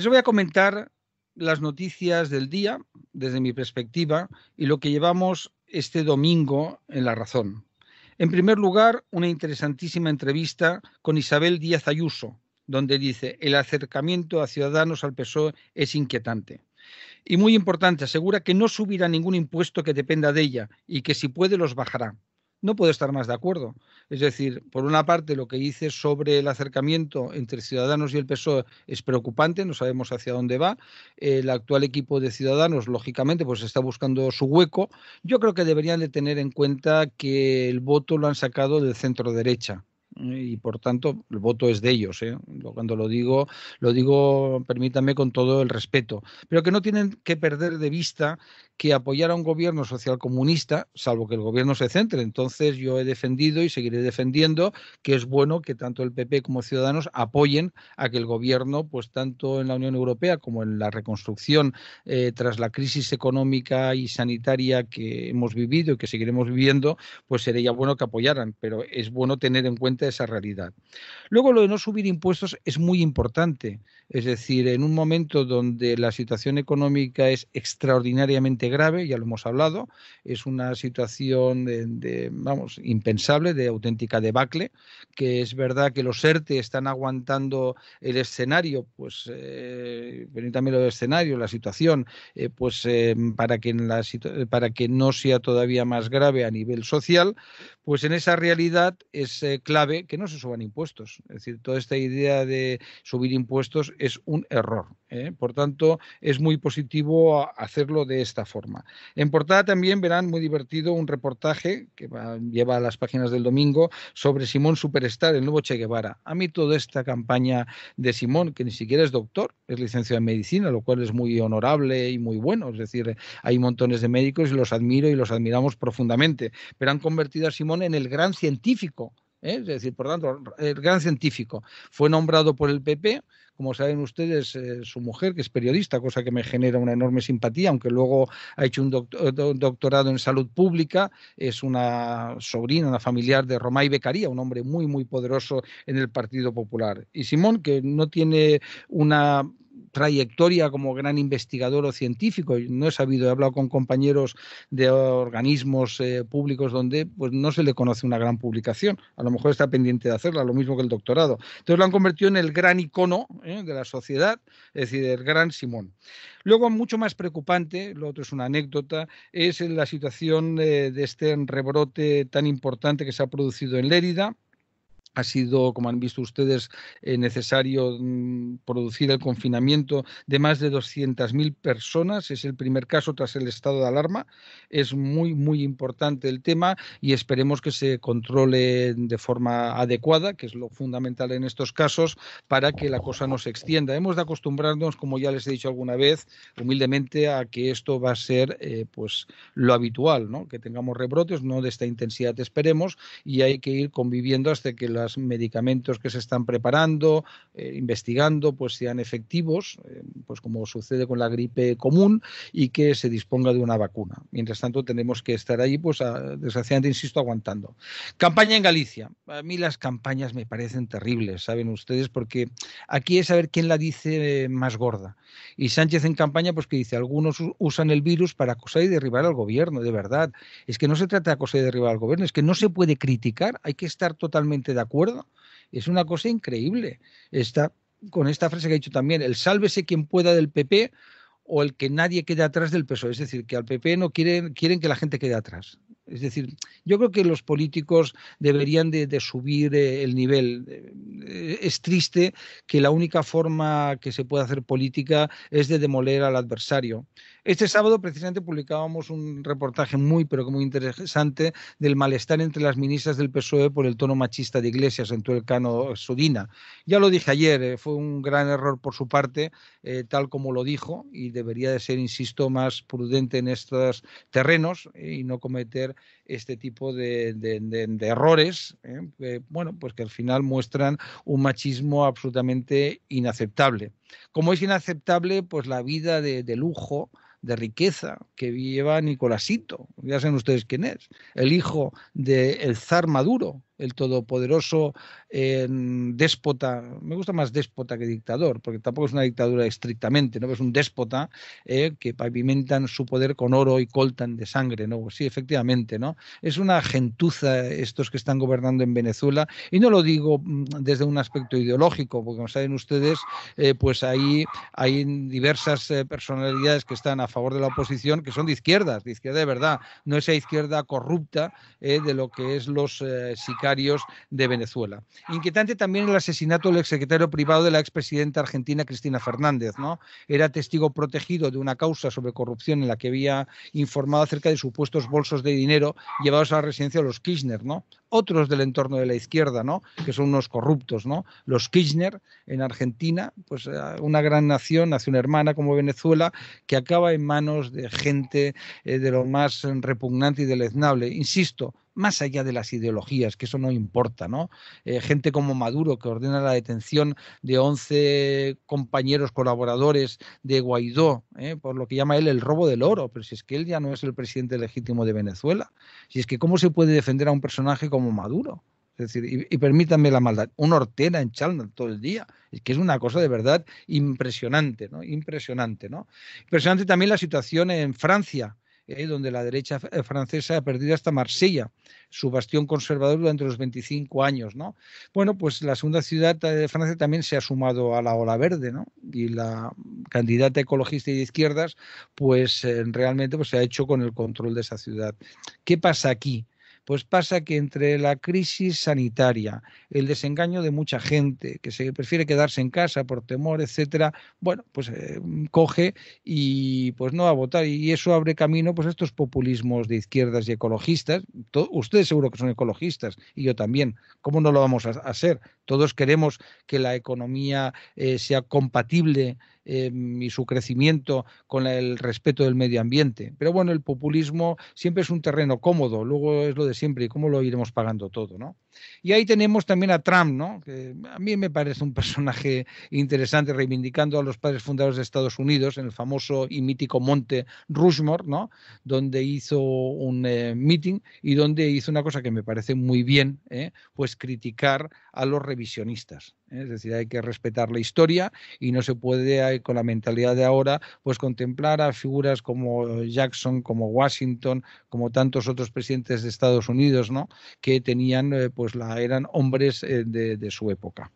Les voy a comentar las noticias del día desde mi perspectiva y lo que llevamos este domingo en La Razón. En primer lugar, una interesantísima entrevista con Isabel Díaz Ayuso, donde dice, el acercamiento a ciudadanos al PSOE es inquietante. Y muy importante, asegura que no subirá ningún impuesto que dependa de ella y que si puede los bajará no puedo estar más de acuerdo. Es decir, por una parte, lo que dice sobre el acercamiento entre Ciudadanos y el PSOE es preocupante, no sabemos hacia dónde va. El actual equipo de Ciudadanos, lógicamente, pues está buscando su hueco. Yo creo que deberían de tener en cuenta que el voto lo han sacado del centro derecha y por tanto el voto es de ellos. ¿eh? Cuando lo digo, lo digo, permítanme, con todo el respeto, pero que no tienen que perder de vista que apoyar a un gobierno social comunista, salvo que el gobierno se centre. Entonces yo he defendido y seguiré defendiendo que es bueno que tanto el PP como Ciudadanos apoyen a que el gobierno, pues tanto en la Unión Europea como en la reconstrucción eh, tras la crisis económica y sanitaria que hemos vivido y que seguiremos viviendo, pues sería bueno que apoyaran. Pero es bueno tener en cuenta esa realidad. Luego, lo de no subir impuestos es muy importante. Es decir, en un momento donde la situación económica es extraordinariamente grave, ya lo hemos hablado, es una situación de, vamos, impensable, de auténtica debacle, que es verdad que los ERTE están aguantando el escenario, pues, eh, también lo del escenario, la situación, eh, pues, eh, para, que en la para que no sea todavía más grave a nivel social, pues en esa realidad es eh, clave que no se suban impuestos. Es decir, toda esta idea de subir impuestos es un error. ¿eh? Por tanto, es muy positivo hacerlo de esta forma. En portada también verán muy divertido un reportaje que lleva a las páginas del domingo sobre Simón Superstar, el nuevo Che Guevara. A mí toda esta campaña de Simón, que ni siquiera es doctor, es licenciado en medicina, lo cual es muy honorable y muy bueno. Es decir, hay montones de médicos y los admiro y los admiramos profundamente, pero han convertido a Simón en el gran científico ¿eh? es decir, por tanto, el gran científico. Fue nombrado por el PP, como saben ustedes, eh, su mujer, que es periodista, cosa que me genera una enorme simpatía, aunque luego ha hecho un doctorado en salud pública, es una sobrina, una familiar de Romay Becaría, un hombre muy, muy poderoso en el Partido Popular. Y Simón, que no tiene una trayectoria como gran investigador o científico. No he sabido, he hablado con compañeros de organismos eh, públicos donde pues, no se le conoce una gran publicación. A lo mejor está pendiente de hacerla, lo mismo que el doctorado. Entonces lo han convertido en el gran icono eh, de la sociedad, es decir, el gran Simón. Luego, mucho más preocupante, lo otro es una anécdota, es la situación eh, de este rebrote tan importante que se ha producido en Lérida ha sido, como han visto ustedes, eh, necesario mm, producir el confinamiento de más de 200.000 personas. Es el primer caso tras el estado de alarma. Es muy, muy importante el tema y esperemos que se controle de forma adecuada, que es lo fundamental en estos casos, para que la cosa no se extienda. Hemos de acostumbrarnos, como ya les he dicho alguna vez, humildemente, a que esto va a ser eh, pues, lo habitual, ¿no? que tengamos rebrotes, no de esta intensidad esperemos, y hay que ir conviviendo hasta que medicamentos que se están preparando, eh, investigando, pues sean efectivos, eh, pues como sucede con la gripe común, y que se disponga de una vacuna. Mientras tanto, tenemos que estar ahí, pues desgraciadamente, insisto, aguantando. Campaña en Galicia. A mí las campañas me parecen terribles, saben ustedes, porque aquí es saber quién la dice eh, más gorda. Y Sánchez en campaña, pues que dice, algunos usan el virus para acosar y derribar al gobierno, de verdad. Es que no se trata de acosar y derribar al gobierno, es que no se puede criticar, hay que estar totalmente de acuerdo es una cosa increíble. Esta, con esta frase que ha dicho también, el sálvese quien pueda del PP o el que nadie quede atrás del PSOE. Es decir, que al PP no quieren, quieren que la gente quede atrás. Es decir, yo creo que los políticos deberían de, de, subir eh, el nivel. Eh, es triste que la única forma que se pueda hacer política es de demoler al adversario. Este sábado precisamente publicábamos un reportaje muy, pero que muy interesante del malestar entre las ministras del PSOE por el tono machista de Iglesias en Tuercano Sudina. Ya lo dije ayer, eh, fue un gran error por su parte, eh, tal como lo dijo, y debería de ser, insisto, más prudente en estos terrenos eh, y no cometer este tipo de, errores, que, bueno, pues que al final muestran un machismo absolutamente inaceptable. Como es inaceptable, pues la vida de lujo, de riqueza que lleva Nicolásito, ya saben ustedes quién es, el hijo del el zar Maduro, el todopoderoso eh, déspota, me gusta más déspota que dictador, porque tampoco es una dictadura estrictamente, ¿no? Es un déspota eh, que pavimentan su poder con oro y coltan de sangre, ¿no? Sí, efectivamente, ¿no? Es una gentuza estos que están gobernando en Venezuela, y no lo digo mm, desde un aspecto ideológico, porque como saben ustedes, eh, pues ahí hay diversas personalidades que están a favor de la oposición, que son de izquierdas, de izquierda de verdad, no esa izquierda corrupta eh, de lo que es los eh, sicarios de Venezuela. Inquietante también el asesinato del exsecretario privado de la expresidenta argentina Cristina Fernández, ¿no? Era testigo protegido de una causa sobre corrupción en la que había informado acerca de supuestos bolsos de dinero llevados a la residencia de los Kirchner, ¿no? otros del entorno de la izquierda, ¿no? que son unos corruptos, ¿no? Los Kirchner en Argentina, pues eh, una gran nación, una hermana como Venezuela, que acaba en manos de gente eh, de lo más repugnante y deleznable. Insisto, más allá de las ideologías, que eso no importa, ¿no? Eh, gente como Maduro, que ordena la detención de 11 compañeros colaboradores de Guaidó, ¿eh? por lo que llama él el robo del oro, pero si es que él ya no es el presidente legítimo de Venezuela, si es que cómo se puede defender a un personaje como Maduro. Es decir, y, permítanme la maldad, un hortera en Chalna todo el día, es que es una cosa de verdad impresionante, ¿no? Impresionante, ¿no? Impresionante también la situación en Francia, eh, donde la derecha eh, francesa ha perdido hasta Marsella, su bastión conservador durante los 25 años. ¿no? Bueno, pues la segunda ciudad de Francia también se ha sumado a la ola verde, ¿no? y la candidata ecologista y de izquierdas, pues eh, realmente pues, se ha hecho con el control de esa ciudad. ¿Qué pasa aquí? Pues pasa que entre la crisis sanitaria, el desengaño de mucha gente que se prefiere quedarse en casa por temor, etcétera, bueno, pues eh, coge y pues no va a votar y eso abre camino pues a estos populismos de izquierdas y ecologistas. ustedes seguro que son ecologistas y yo también. ¿Cómo no lo vamos a, hacer? Todos queremos que la economía eh, sea compatible Em, y su crecimiento con el respeto del medio ambiente. Pero bueno, el populismo siempre es un terreno cómodo, luego es lo de siempre y cómo lo iremos pagando todo, ¿no? Y ahí tenemos también a Trump, ¿no? Que a mí me parece un personaje interesante reivindicando a los padres fundadores de Estados Unidos en el famoso y mítico monte Rushmore, Donde hizo un eh, meeting y donde hizo una cosa que me parece muy bien, ¿eh? pues criticar a los revisionistas. ¿eh? Es decir, hay que respetar la historia y no se puede, eh, con la mentalidad de ahora, pues contemplar a figuras como Jackson, como Washington, como tantos otros presidentes de Estados Unidos, ¿no? Que tenían, eh, pues la, eran hombres de su época.